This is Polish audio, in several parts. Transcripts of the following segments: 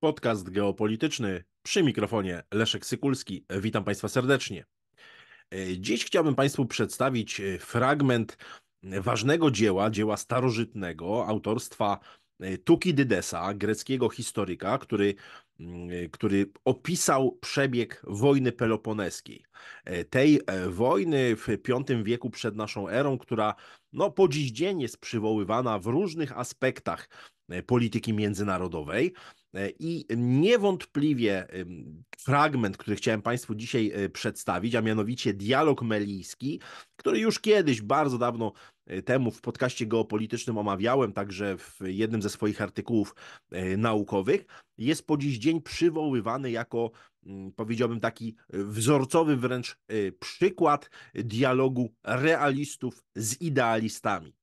Podcast geopolityczny przy mikrofonie Leszek Sykulski. Witam Państwa serdecznie. E, dziś chciałbym Państwu przedstawić e, fragment e, ważnego dzieła, dzieła starożytnego autorstwa Tukidydesa, greckiego historyka, który, mm, który opisał przebieg wojny peloponeskiej. Tej wojny w V wieku przed naszą erą, która no, po dziś dzień jest przywoływana w różnych aspektach polityki międzynarodowej. E, I niewątpliwie fragment, który chciałem Państwu dzisiaj e, przedstawić, a mianowicie dialog melijski, który już kiedyś, bardzo dawno e, temu w podcaście geopolitycznym omawiałem, także w jednym ze swoich artykułów naukowych, jest po dziś dzień przywoływany jako, mm, powiedziałbym, taki wzorcowy wręcz przykład dialogu realistów z idealistami.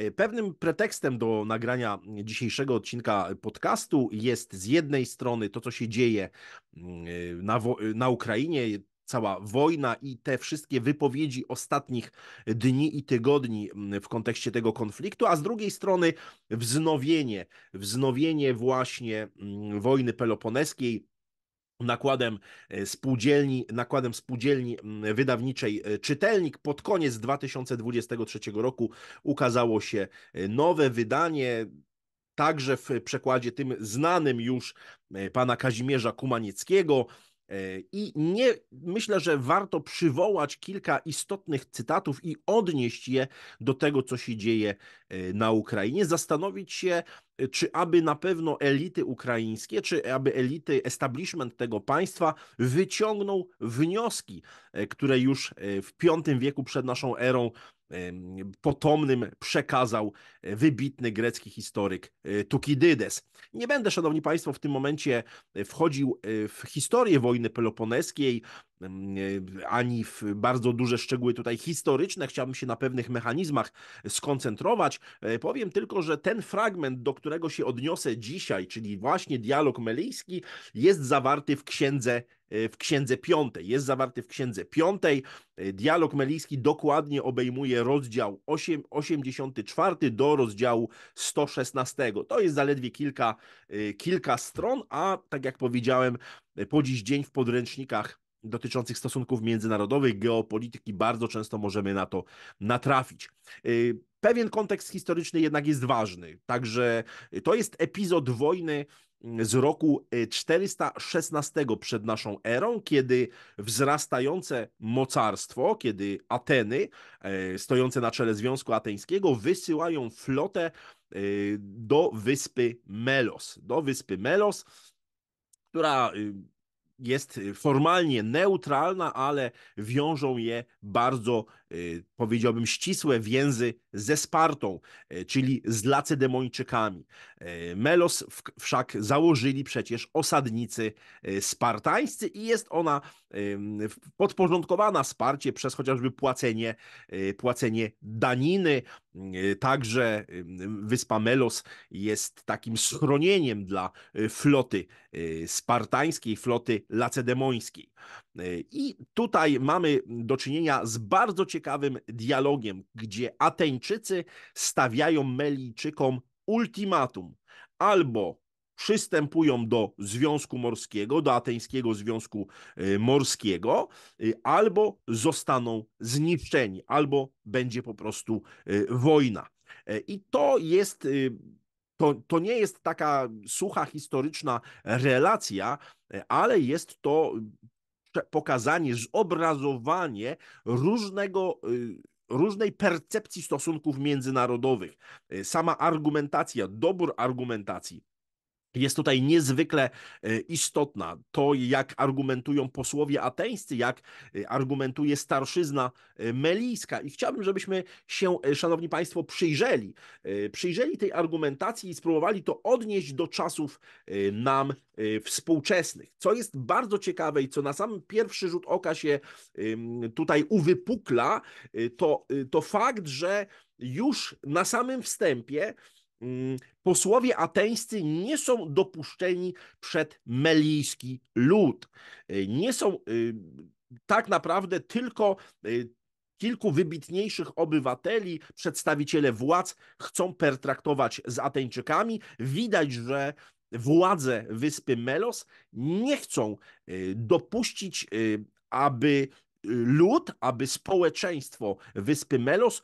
Y, pewnym pretekstem do nagrania dzisiejszego odcinka podcastu jest z jednej strony to, co się dzieje mm, y, na, y, na Ukrainie, cała wojna i te wszystkie wypowiedzi ostatnich dni i tygodni mm, w kontekście tego konfliktu, a z drugiej strony wznowienie, wznowienie właśnie mm, wojny peloponeskiej, nakładem e, spółdzielni, nakładem spółdzielni wydawniczej e, Czytelnik. Pod koniec 2023 roku ukazało się e, nowe wydanie także w przekładzie tym znanym już pana Kazimierza Kumanieckiego. E, I nie, myślę, że warto przywołać kilka istotnych cytatów i odnieść je do tego, co się dzieje e, na Ukrainie. Zastanowić się, e, czy aby na pewno elity ukraińskie, czy aby elity, establishment tego państwa wyciągnął wnioski, które już w V wieku przed naszą erą potomnym przekazał e, wybitny grecki historyk e, Tukidydes. Nie będę, szanowni państwo, w tym momencie e, wchodził w historię wojny peloponeskiej, ani w bardzo duże szczegóły tutaj historyczne. Chciałbym się na pewnych mechanizmach skoncentrować. E, powiem tylko, że ten fragment, do którego się odniosę dzisiaj, czyli właśnie dialog melyjski, jest zawarty w księdze e, w Księdze Piątej. Jest zawarty w Księdze Piątej. E, dialog meliski dokładnie obejmuje rozdział 8, 84 do rozdziału 116. To jest zaledwie kilka, kilka stron, a tak jak powiedziałem, po dziś dzień w podręcznikach dotyczących stosunków międzynarodowych, geopolityki, bardzo często możemy na to natrafić. Y, pewien kontekst historyczny jednak jest ważny, także to jest epizod wojny mm, z roku 416 y, przed naszą erą, kiedy wzrastające mocarstwo, kiedy Ateny, e, stojące na czele Związku Ateńskiego, wysyłają flotę y, do wyspy Melos. Do wyspy Melos, która jest y, formalnie neutralna, ale wiążą je bardzo Y, powiedziałbym, ścisłe więzy ze Spartą, y, czyli z Lacedemończykami. Y, Melos wszak założyli przecież osadnicy spartańscy i jest ona podporządkowana wsparcie przez chociażby płacenie, płacenie daniny. Także wyspa Melos jest takim schronieniem dla floty spartańskiej, floty lacedemońskiej. I tutaj mamy do czynienia z bardzo ciekawym ciekawym dialogiem, gdzie Ateńczycy stawiają Melijczykom ultimatum: albo przystępują do Związku Morskiego, do Ateńskiego Związku y, Morskiego, y, albo zostaną zniszczeni, albo będzie po prostu y, wojna. E, I to jest. To, to nie jest taka sucha historyczna relacja, e, ale jest to pokazanie, zobrazowanie różnego y, różnej percepcji stosunków międzynarodowych, y, sama argumentacja, dobór argumentacji, jest tutaj niezwykle e, istotna. To, jak argumentują posłowie ateńscy, jak e, argumentuje starszyzna e, melijska. I chciałbym, żebyśmy się, szanowni państwo, przyjrzeli, przyjrzeli tej argumentacji i spróbowali to odnieść do czasów nam współczesnych. Co jest bardzo ciekawe i co na sam pierwszy rzut oka się tutaj uwypukla, to, to fakt, że już na samym wstępie Mm, posłowie ateńscy nie są dopuszczeni przed melijski lud. Y, nie są y, tak naprawdę tylko y, kilku wybitniejszych obywateli, przedstawiciele władz chcą pertraktować z Ateńczykami. Widać, że władze wyspy Melos nie chcą dopuścić, aby lud, aby społeczeństwo wyspy Melos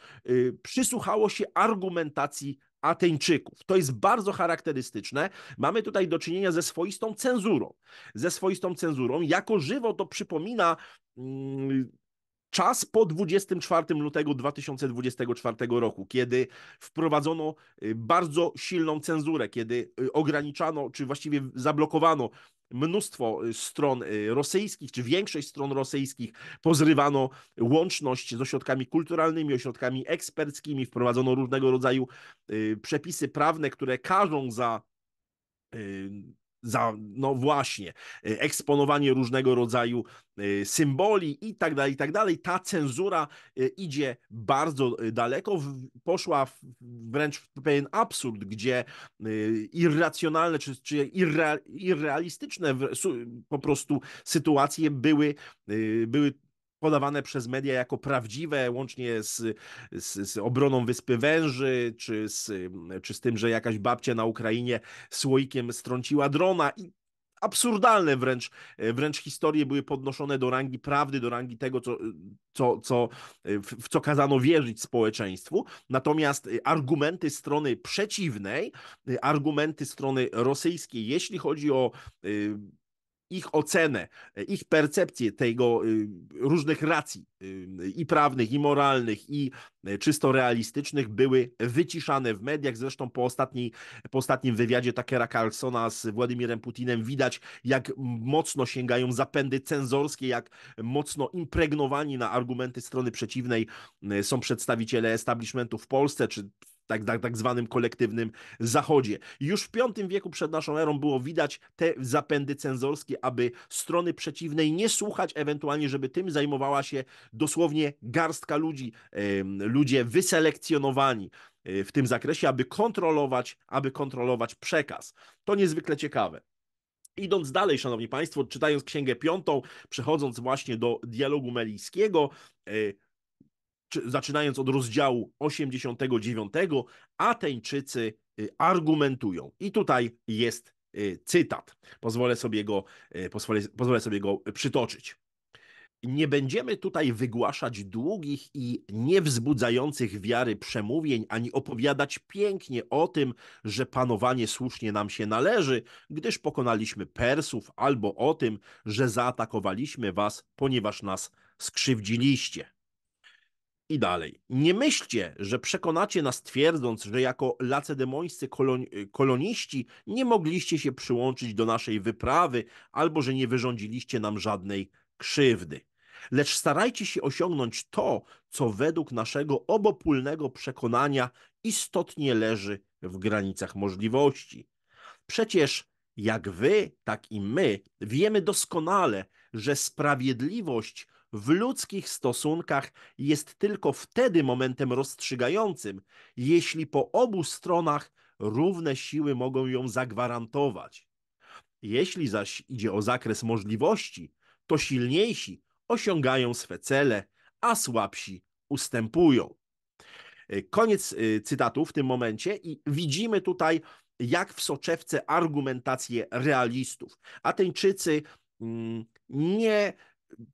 przysłuchało się argumentacji Ateńczyków. To jest bardzo charakterystyczne. Mamy tutaj do czynienia ze swoistą cenzurą. Ze swoistą cenzurą. Jako żywo to przypomina mm, czas po 24 lutego 2024 roku, kiedy wprowadzono y, bardzo silną cenzurę, kiedy y, ograniczano, czy właściwie zablokowano mnóstwo y, stron rosyjskich, czy większość stron rosyjskich, pozrywano łączność z ośrodkami kulturalnymi, ośrodkami eksperckimi, wprowadzono różnego rodzaju przepisy prawne, które każą za za, no właśnie, y, eksponowanie różnego rodzaju y, symboli i tak dalej, i tak dalej. Ta cenzura y, idzie bardzo daleko, poszła wręcz w pewien absurd, gdzie irracjonalne czy, czy irre, irrealistyczne po prostu sytuacje były, były podawane przez media jako prawdziwe, łącznie z, z, z, obroną Wyspy Węży, czy z, czy z tym, że jakaś babcia na Ukrainie słoikiem strąciła drona i absurdalne wręcz, wręcz historie były podnoszone do rangi prawdy, do rangi tego, co, co, co, w, w co kazano wierzyć społeczeństwu. Natomiast argumenty strony przeciwnej, argumenty strony rosyjskiej, jeśli chodzi o y, ich ocenę, e, ich percepcję tego y, różnych racji y, i prawnych, i moralnych, i e, czysto realistycznych były wyciszane w mediach. Zresztą po, ostatniej, po ostatnim wywiadzie Takera Carlsona z Władimirem Putinem widać, jak mocno sięgają zapędy cenzorskie, jak mocno impregnowani na argumenty strony przeciwnej e, są przedstawiciele establishmentu w Polsce, czy tak, tak, tak zwanym kolektywnym zachodzie. Już w V wieku przed naszą erą było widać te zapędy cenzorskie, aby strony przeciwnej nie słuchać, ewentualnie, żeby tym zajmowała się dosłownie garstka ludzi, ludzie wyselekcjonowani e, w tym zakresie, aby kontrolować, aby kontrolować przekaz. To niezwykle ciekawe. Idąc dalej, szanowni państwo, czytając Księgę Piątą, przechodząc właśnie do dialogu melijskiego, e, zaczynając od rozdziału 89, Ateńczycy y, argumentują. I tutaj jest y, cytat. Pozwolę sobie go, y, pozwolę, pozwolę sobie go przytoczyć. Nie będziemy tutaj wygłaszać długich i niewzbudzających wiary przemówień, ani opowiadać pięknie o tym, że panowanie słusznie nam się należy, gdyż pokonaliśmy Persów, albo o tym, że zaatakowaliśmy was, ponieważ nas skrzywdziliście i dalej. Nie myślcie, że przekonacie nas twierdząc, że jako lacedemońscy kolon y, koloniści nie mogliście się przyłączyć do naszej wyprawy albo że nie wyrządziliście nam żadnej krzywdy. Lecz starajcie się osiągnąć to, co według naszego obopólnego przekonania istotnie leży w granicach możliwości. Przecież jak wy, tak i my wiemy doskonale, że sprawiedliwość w ludzkich stosunkach jest tylko wtedy momentem rozstrzygającym, jeśli po obu stronach równe siły mogą ją zagwarantować. Jeśli zaś idzie o zakres możliwości, to silniejsi osiągają swe cele, a słabsi ustępują. E, koniec e, cytatu w tym momencie i widzimy tutaj, jak w soczewce argumentację realistów. Ateńczycy mm, nie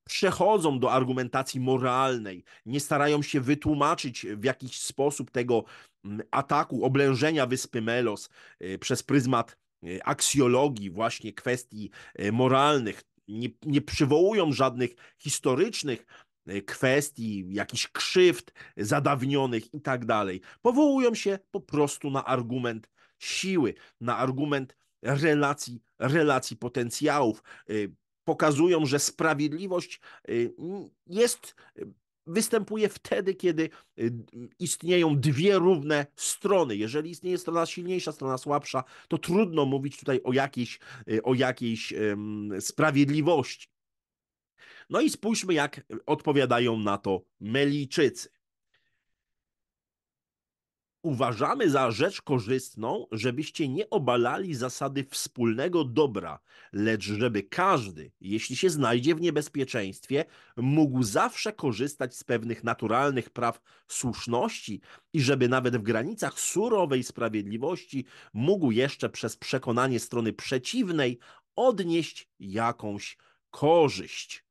przechodzą do argumentacji moralnej, nie starają się wytłumaczyć w jakiś sposób tego mm, ataku, oblężenia wyspy Melos y, przez pryzmat y, aksjologii, właśnie kwestii y, moralnych. Nie, nie przywołują żadnych historycznych kwestii, jakichś krzywd zadawnionych i tak dalej. Powołują się po prostu na argument siły, na argument relacji, relacji potencjałów pokazują, że sprawiedliwość y, jest występuje wtedy, kiedy y, istnieją dwie równe strony. Jeżeli istnieje strona silniejsza, strona słabsza, to trudno mówić tutaj o jakiejś, y, o jakiejś sprawiedliwości. No i spójrzmy, jak odpowiadają na to Melijczycy uważamy za rzecz korzystną, żebyście nie obalali zasady wspólnego dobra, lecz żeby każdy, jeśli się znajdzie w niebezpieczeństwie, mógł zawsze korzystać z pewnych naturalnych praw słuszności i żeby nawet w granicach surowej sprawiedliwości mógł jeszcze przez przekonanie strony przeciwnej odnieść jakąś korzyść.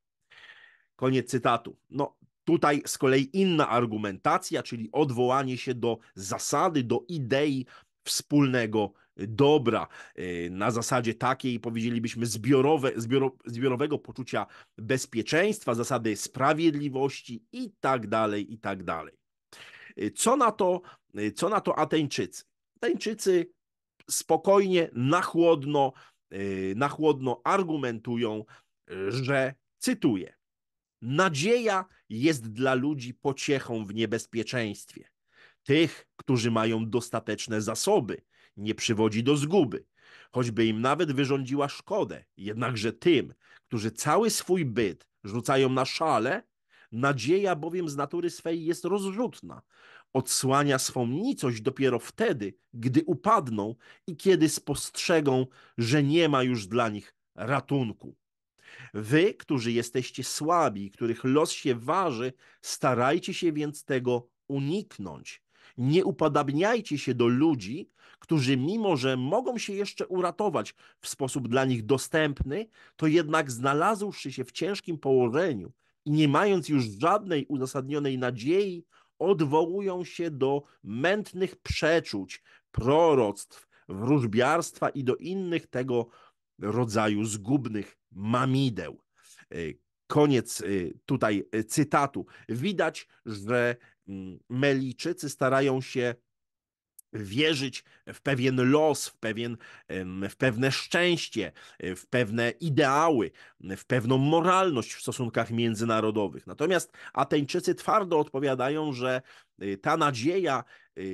Koniec cytatu. No, Tutaj z kolei inna argumentacja, czyli odwołanie się do zasady, do idei wspólnego dobra. Y, na zasadzie takiej powiedzielibyśmy zbiorowe, zbioro, zbiorowego poczucia bezpieczeństwa, zasady sprawiedliwości i tak dalej, i tak dalej. Y, co na to, y, co na to Ateńczycy? Ateńczycy spokojnie, na chłodno, na chłodno argumentują, że cytuję. Nadzieja jest dla ludzi pociechą w niebezpieczeństwie. Tych, którzy mają dostateczne zasoby, nie przywodzi do zguby, choćby im nawet wyrządziła szkodę. Jednakże tym, którzy cały swój byt rzucają na szale, nadzieja bowiem z natury swej jest rozrzutna. Odsłania swą nicość dopiero wtedy, gdy upadną i kiedy spostrzegą, że nie ma już dla nich ratunku. Wy, którzy jesteście słabi, których los się waży, starajcie się więc tego uniknąć. Nie upadabniajcie się do ludzi, którzy mimo, że mogą się jeszcze uratować w sposób dla nich dostępny, to jednak znalazłszy się w ciężkim położeniu i nie mając już żadnej uzasadnionej nadziei, odwołują się do mętnych przeczuć, proroctw, wróżbiarstwa i do innych tego rodzaju zgubnych mamideł. Y, koniec y, tutaj y, cytatu. Widać, że mm, Meliczycy starają się wierzyć w pewien los, w, pewien, w pewne szczęście, w pewne ideały, w pewną moralność w stosunkach międzynarodowych. Natomiast Ateńczycy twardo odpowiadają, że ta nadzieja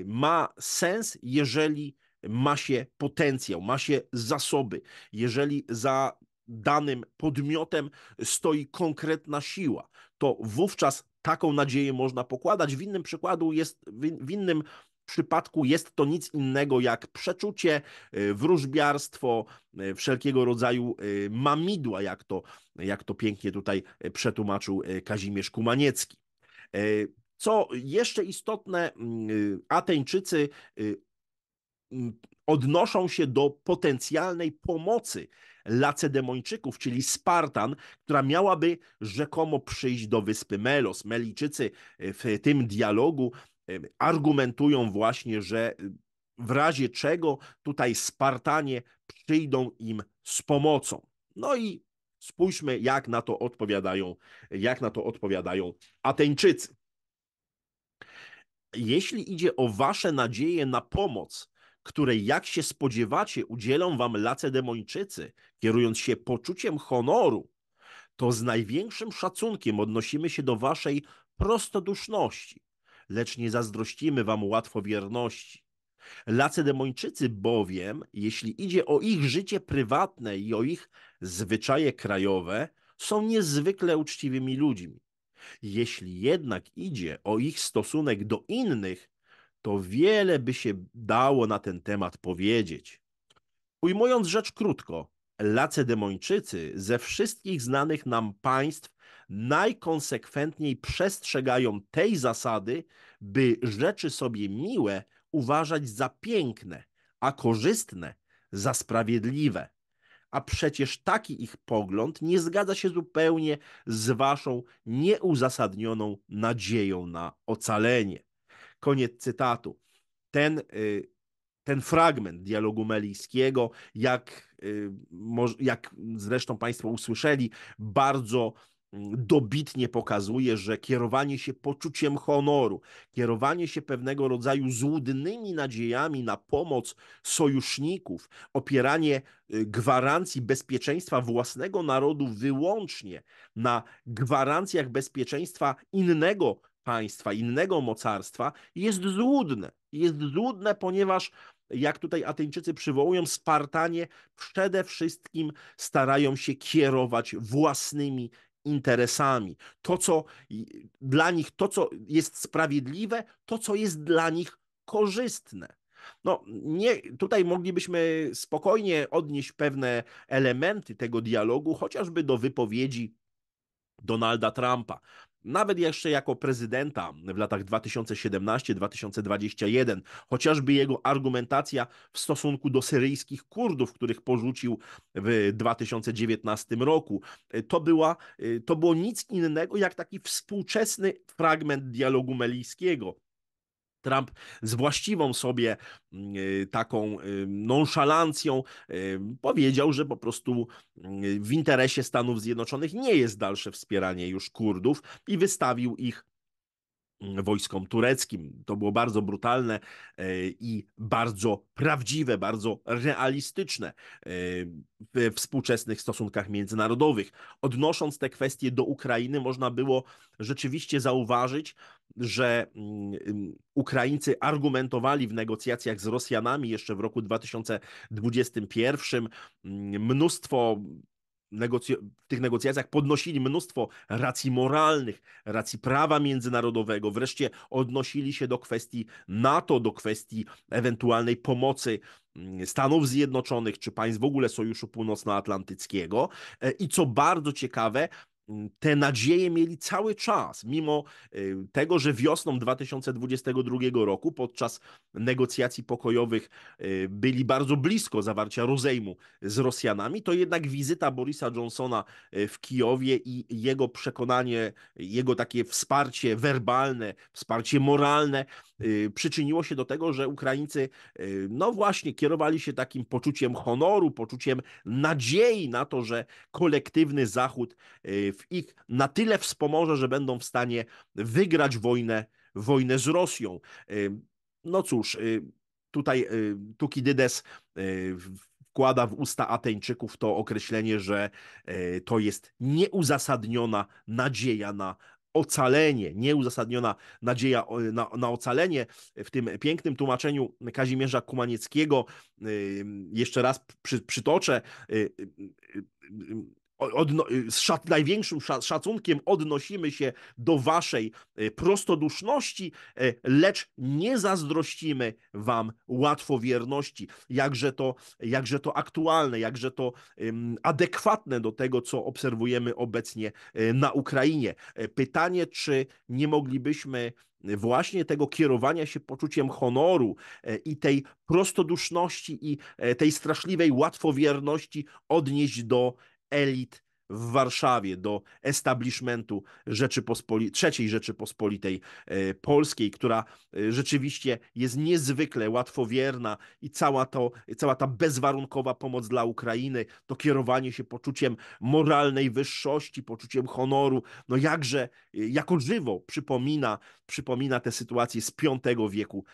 ma sens, jeżeli ma się potencjał, ma się zasoby. Jeżeli za danym podmiotem stoi konkretna siła, to wówczas taką nadzieję można pokładać. W innym przykładu jest, w innym przypadku jest to nic innego jak przeczucie, e, wróżbiarstwo, e, wszelkiego rodzaju e, mamidła, jak to, jak to pięknie tutaj przetłumaczył Kazimierz Kumaniecki. Co jeszcze istotne, mm, Ateńczycy odnoszą się do potencjalnej pomocy Lacedemończyków, czyli Spartan, która miałaby rzekomo przyjść do wyspy Melos. Meliczycy e, w tym dialogu e, argumentują właśnie, że e, w razie czego tutaj Spartanie przyjdą im z pomocą. No i spójrzmy, jak na to odpowiadają, jak na to odpowiadają Ateńczycy. Jeśli idzie o wasze nadzieje na pomoc, której, jak się spodziewacie, udzielą wam lacedemończycy, kierując się poczuciem honoru, to z największym szacunkiem odnosimy się do waszej prostoduszności, lecz nie zazdrościmy wam łatwowierności. Lacedemończycy bowiem, jeśli idzie o ich życie prywatne i o ich zwyczaje krajowe, są niezwykle uczciwymi ludźmi. Jeśli jednak idzie o ich stosunek do innych, to wiele by się dało na ten temat powiedzieć. Ujmując rzecz krótko, Lacedemończycy ze wszystkich znanych nam państw najkonsekwentniej przestrzegają tej zasady, by rzeczy sobie miłe uważać za piękne, a korzystne za sprawiedliwe. A przecież taki ich pogląd nie zgadza się zupełnie z waszą nieuzasadnioną nadzieją na ocalenie. Koniec cytatu. Ten, y, ten fragment dialogu Melińskiego, jak, y, jak zresztą Państwo usłyszeli, bardzo mm, dobitnie pokazuje, że kierowanie się poczuciem honoru, kierowanie się pewnego rodzaju złudnymi nadziejami na pomoc sojuszników, opieranie y, gwarancji bezpieczeństwa własnego narodu wyłącznie na gwarancjach bezpieczeństwa innego państwa, innego mocarstwa jest złudne. Jest złudne, ponieważ jak tutaj Ateńczycy przywołują, Spartanie przede wszystkim starają się kierować własnymi interesami. To, co dla nich, to, co jest sprawiedliwe, to, co jest dla nich korzystne. No, nie, tutaj moglibyśmy spokojnie odnieść pewne elementy tego dialogu, chociażby do wypowiedzi Donalda Trumpa, nawet jeszcze jako prezydenta w latach 2017-2021, chociażby jego argumentacja w stosunku do syryjskich Kurdów, których porzucił w 2019 roku, to, była, to było nic innego jak taki współczesny fragment dialogu melijskiego Trump z właściwą sobie mm, y, taką y, nonszalancją y, powiedział, że po prostu w interesie Stanów Zjednoczonych nie jest dalsze wspieranie już Kurdów i wystawił ich Mm, wojskom tureckim. To było bardzo brutalne e, i bardzo prawdziwe, bardzo realistyczne e, w współczesnych stosunkach międzynarodowych. Odnosząc te kwestie do Ukrainy, można było rzeczywiście zauważyć, że mm, Ukraińcy argumentowali w negocjacjach z Rosjanami jeszcze w roku 2021 mm, mnóstwo w tych negocjacjach podnosili mnóstwo racji moralnych, racji prawa międzynarodowego, wreszcie odnosili się do kwestii NATO, do kwestii ewentualnej pomocy mm, Stanów Zjednoczonych czy państw w ogóle Sojuszu Północnoatlantyckiego. E, I co bardzo ciekawe, te nadzieje mieli cały czas, mimo e, tego, że wiosną 2022 roku podczas negocjacji pokojowych e, byli bardzo blisko zawarcia rozejmu z Rosjanami, to jednak wizyta Borisa Johnsona e, w Kijowie i jego przekonanie, jego takie wsparcie werbalne, wsparcie moralne Y, przyczyniło się do tego, że Ukraińcy, y, no właśnie, kierowali się takim poczuciem honoru, poczuciem nadziei na to, że kolektywny Zachód y, w ich na tyle wspomoże, że będą w stanie wygrać wojnę, wojnę z Rosją. No cóż, tutaj Dydes wkłada w usta Ateńczyków to określenie, że to jest nieuzasadniona nadzieja na ocalenie, nieuzasadniona nadzieja na, na ocalenie. W tym pięknym tłumaczeniu Kazimierza Kumanieckiego, jeszcze raz przy, przytoczę, y, y, y, Odno y, z największym szacunkiem odnosimy się do waszej y, prostoduszności, y, lecz nie zazdrościmy wam łatwowierności. Jakże to, jakże to aktualne, jakże to adekwatne do tego, co obserwujemy obecnie na Ukrainie. Pytanie, czy nie moglibyśmy właśnie tego kierowania się poczuciem honoru i tej prostoduszności i tej straszliwej łatwowierności odnieść do elit w Warszawie do establishmentu Rzeczypospoli III Rzeczypospolitej e, Polskiej, która e, rzeczywiście jest niezwykle łatwowierna i cała, to, cała ta bezwarunkowa pomoc dla Ukrainy, to kierowanie się poczuciem moralnej wyższości, poczuciem honoru, no jakże e, jako żywo przypomina, przypomina tę sytuację z V wieku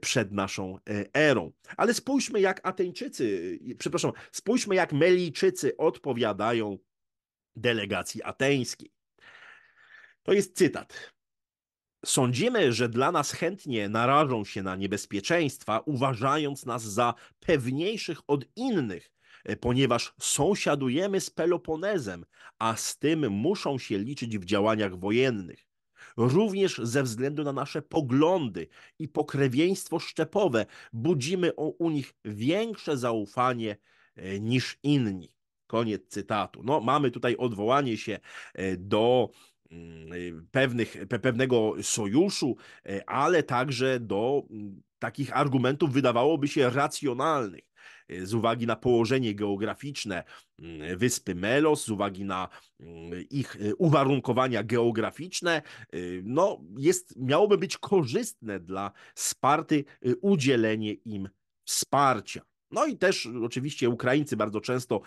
przed naszą erą. Ale spójrzmy jak Ateńczycy, przepraszam, spójrzmy jak Melijczycy odpowiadają delegacji ateńskiej. To jest cytat. Sądzimy, że dla nas chętnie narażą się na niebezpieczeństwa, uważając nas za pewniejszych od innych, e, ponieważ sąsiadujemy z Peloponezem, a z tym muszą się liczyć w działaniach wojennych. Również ze względu na nasze poglądy i pokrewieństwo szczepowe budzimy u nich większe zaufanie e, niż inni. Koniec cytatu. No, mamy tutaj odwołanie się e, do mm, e, pewnych, pewnego sojuszu, e, ale także do mm, takich argumentów wydawałoby się racjonalnych. Z uwagi na położenie geograficzne mm, wyspy Melos, z uwagi na ich uwarunkowania geograficzne, no jest, miałoby być korzystne dla Sparty udzielenie im wsparcia. No i też oczywiście Ukraińcy bardzo często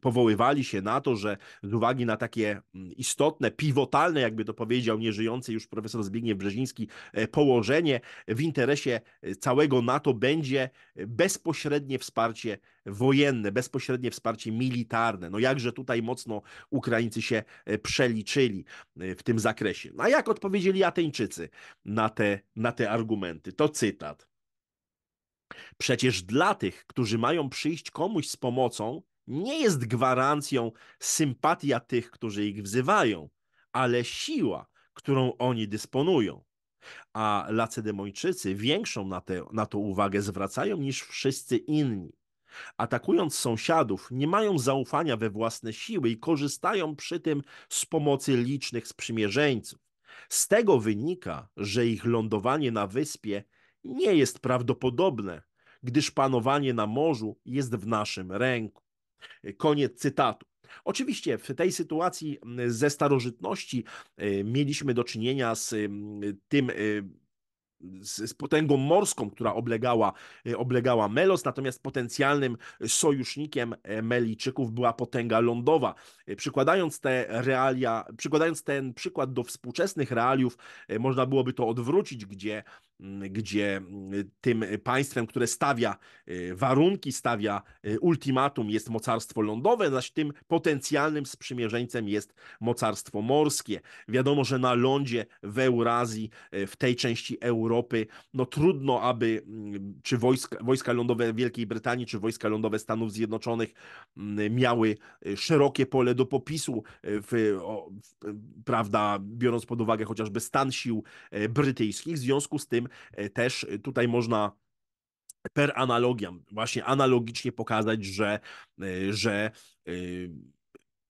powoływali się na to, że z uwagi na takie mm, istotne, pivotalne, jakby to powiedział nieżyjący już profesor Zbigniew Brzeziński, e, położenie w interesie całego NATO będzie e, bezpośrednie wsparcie wojenne, bezpośrednie wsparcie militarne. No jakże tutaj mocno Ukraińcy się e, przeliczyli w tym zakresie. No a jak odpowiedzieli Ateńczycy na te, na te argumenty? To cytat. Przecież dla tych, którzy mają przyjść komuś z pomocą, nie jest gwarancją sympatia tych, którzy ich wzywają, ale siła, którą oni dysponują. A Lacedemończycy większą na, te, na to uwagę zwracają niż wszyscy inni. Atakując sąsiadów, nie mają zaufania we własne siły i korzystają przy tym z pomocy licznych sprzymierzeńców. Z tego wynika, że ich lądowanie na wyspie nie jest prawdopodobne, gdyż panowanie na morzu jest w naszym ręku. Koniec cytatu. Oczywiście w tej sytuacji ze starożytności e, mieliśmy do czynienia z tym e, z, potęgą morską, która oblegała, e, oblegała Melos, natomiast potencjalnym sojusznikiem Meliczyków była potęga lądowa. Przykładając te realia, przykładając ten przykład do współczesnych realiów, można byłoby to odwrócić, gdzie gdzie y, tym państwem, które stawia y, warunki, stawia y, ultimatum, jest mocarstwo lądowe, zaś tym potencjalnym sprzymierzeńcem jest mocarstwo morskie. Wiadomo, że na lądzie w Eurazji, w tej części Europy, no trudno, aby mm, czy wojska, wojska lądowe Wielkiej Brytanii, czy wojska lądowe Stanów Zjednoczonych mm, miały szerokie pole do popisu, w, o, w, prawda, biorąc pod uwagę chociażby stan sił brytyjskich. W związku z tym E, też e, tutaj można per analogiam, właśnie analogicznie pokazać, że, e, że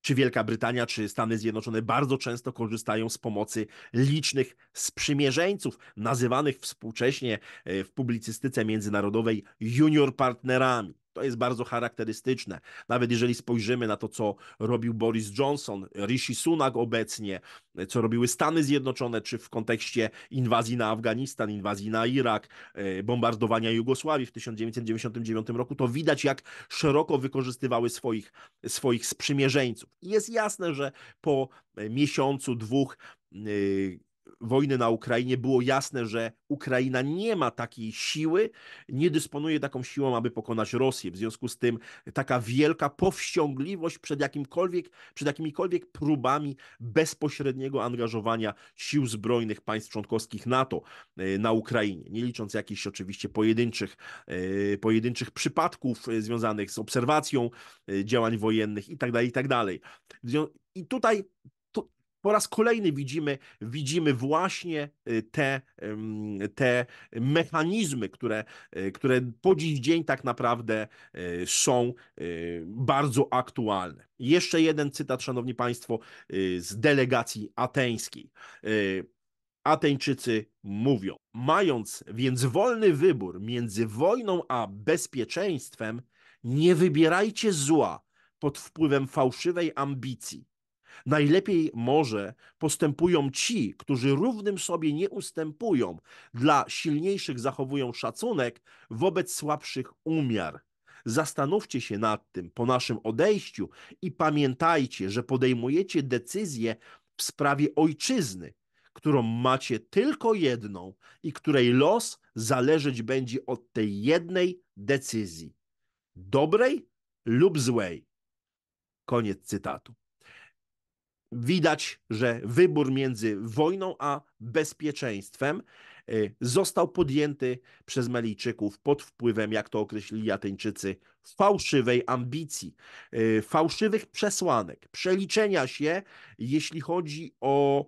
czy Wielka Brytania, czy Stany Zjednoczone bardzo często korzystają z pomocy licznych sprzymierzeńców, nazywanych współcześnie w publicystyce międzynarodowej junior partnerami. To jest bardzo charakterystyczne. Nawet jeżeli spojrzymy na to, co robił Boris Johnson, Rishi Sunak obecnie, co robiły Stany Zjednoczone, czy w kontekście inwazji na Afganistan, inwazji na Irak, e, bombardowania Jugosławii w 1999 roku, to widać, jak szeroko wykorzystywały swoich, swoich sprzymierzeńców. I jest jasne, że po e, miesiącu, dwóch e, wojny na Ukrainie było jasne, że Ukraina nie ma takiej siły, nie dysponuje taką siłą, aby pokonać Rosję. W związku z tym taka wielka powściągliwość przed, jakimkolwiek, przed jakimikolwiek próbami bezpośredniego angażowania sił zbrojnych państw członkowskich NATO e, na Ukrainie, nie licząc jakichś oczywiście pojedynczych, e, pojedynczych przypadków e, związanych z obserwacją działań wojennych itd. Tak itd. Tak I tutaj po raz kolejny widzimy, widzimy właśnie y, te, te mechanizmy, które, y, które po dziś dzień tak naprawdę y, są bardzo aktualne. Jeszcze jeden cytat, Szanowni Państwo, z delegacji ateńskiej. Ateńczycy mówią: Mając więc wolny wybór między wojną a bezpieczeństwem, nie wybierajcie zła pod wpływem fałszywej ambicji Najlepiej może postępują ci, którzy równym sobie nie ustępują. Dla silniejszych zachowują szacunek, wobec słabszych umiar. Zastanówcie się nad tym po naszym odejściu i pamiętajcie, że podejmujecie decyzję w sprawie ojczyzny, którą macie tylko jedną i której los zależeć będzie od tej jednej decyzji dobrej lub złej. Koniec cytatu widać, że wybór między wojną a bezpieczeństwem y, został podjęty przez Malijczyków pod wpływem, jak to określili Jatyńczycy, fałszywej ambicji, y, fałszywych przesłanek, przeliczenia się, jeśli chodzi o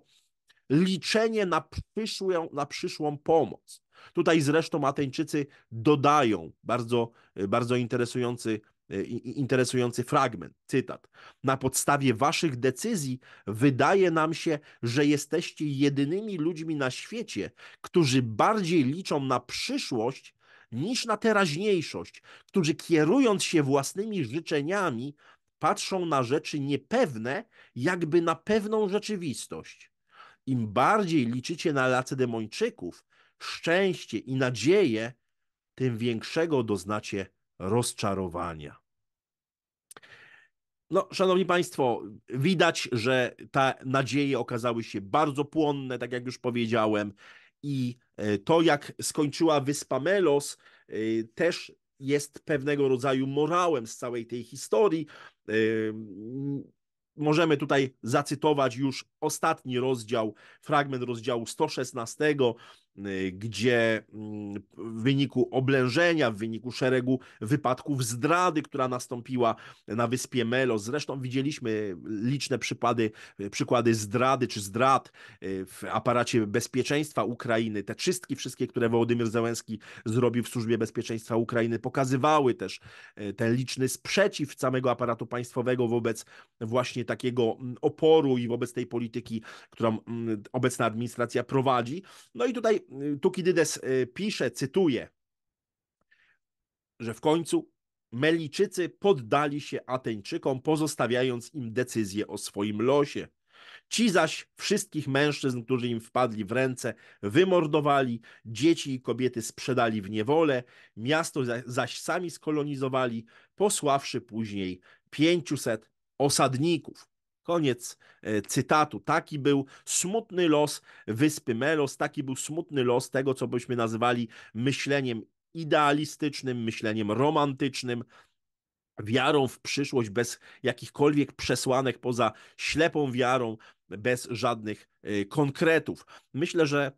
liczenie na przyszłą, na przyszłą pomoc. Tutaj zresztą Ateńczycy dodają bardzo, bardzo interesujący Y, interesujący fragment, cytat. Na podstawie waszych decyzji wydaje nam się, że jesteście jedynymi ludźmi na świecie, którzy bardziej liczą na przyszłość niż na teraźniejszość, którzy kierując się własnymi życzeniami, patrzą na rzeczy niepewne, jakby na pewną rzeczywistość. Im bardziej liczycie na Lacedemończyków, szczęście i nadzieję, tym większego doznacie rozczarowania. No, szanowni Państwo, widać, że te nadzieje okazały się bardzo płonne, tak jak już powiedziałem, i e, to, jak skończyła wyspa Melos, e, też jest pewnego rodzaju morałem z całej tej historii. E, możemy tutaj zacytować już ostatni rozdział, fragment rozdziału 116, Y, gdzie mm, w wyniku oblężenia, w wyniku szeregu wypadków zdrady, która nastąpiła na wyspie Melo. zresztą widzieliśmy liczne przykłady, y, przykłady zdrady czy zdrad y, w aparacie bezpieczeństwa Ukrainy. Te czystki wszystkie, które Wołodymyr Zełenski zrobił w Służbie Bezpieczeństwa Ukrainy, pokazywały też ten liczny sprzeciw samego aparatu państwowego wobec właśnie takiego mm, oporu i wobec tej polityki, którą mm, obecna administracja prowadzi. No i tutaj Tukidydes y, pisze, cytuję, że w końcu Meliczycy poddali się Ateńczykom, pozostawiając im decyzję o swoim losie. Ci zaś wszystkich mężczyzn, którzy im wpadli w ręce, wymordowali, dzieci i kobiety sprzedali w niewolę, miasto zaś sami skolonizowali, posławszy później 500 osadników. Koniec e, cytatu. Taki był smutny los wyspy Melos, taki był smutny los tego, co byśmy nazywali myśleniem idealistycznym, myśleniem romantycznym, wiarą w przyszłość bez jakichkolwiek przesłanek poza ślepą wiarą, bez żadnych e, konkretów. Myślę, że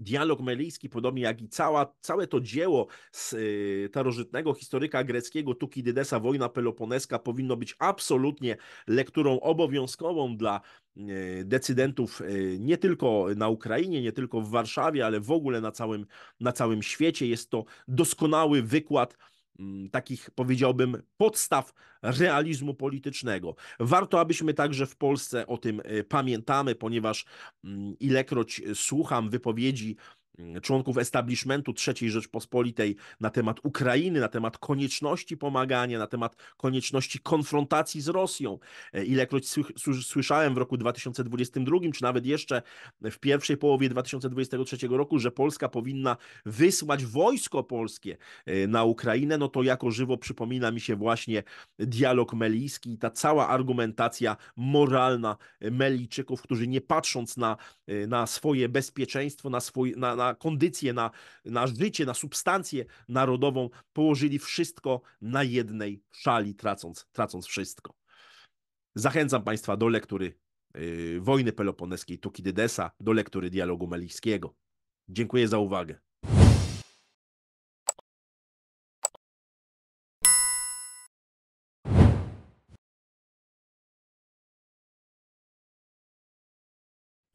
dialog melyjski, podobnie jak i cała, całe to dzieło z y, starożytnego historyka greckiego Tukidydesa, Wojna Peloponeska, powinno być absolutnie lekturą obowiązkową dla y, decydentów y, nie tylko na Ukrainie, nie tylko w Warszawie, ale w ogóle na całym, na całym świecie. Jest to doskonały wykład Mm, takich, powiedziałbym, podstaw realizmu politycznego. Warto, abyśmy także w Polsce o tym y, pamiętamy, ponieważ mm, ilekroć y, słucham wypowiedzi Mm, członków establishmentu III Rzeczpospolitej na temat Ukrainy, na temat konieczności pomagania, na temat konieczności konfrontacji z Rosją. E, ilekroć słyszałem w roku 2022, czy nawet jeszcze w pierwszej połowie 2023 roku, że Polska powinna wysłać wojsko polskie e, na Ukrainę, no to jako żywo przypomina mi się właśnie dialog melijski i ta cała argumentacja moralna e, Melijczyków, którzy nie patrząc na, na swoje bezpieczeństwo, na swój, na, na na kondycję, na, na życie, na substancję narodową, położyli wszystko na jednej szali, tracąc, tracąc wszystko. Zachęcam Państwa do lektury yy, wojny peloponeskiej Tukidydesa, do lektury dialogu melińskiego. Dziękuję za uwagę.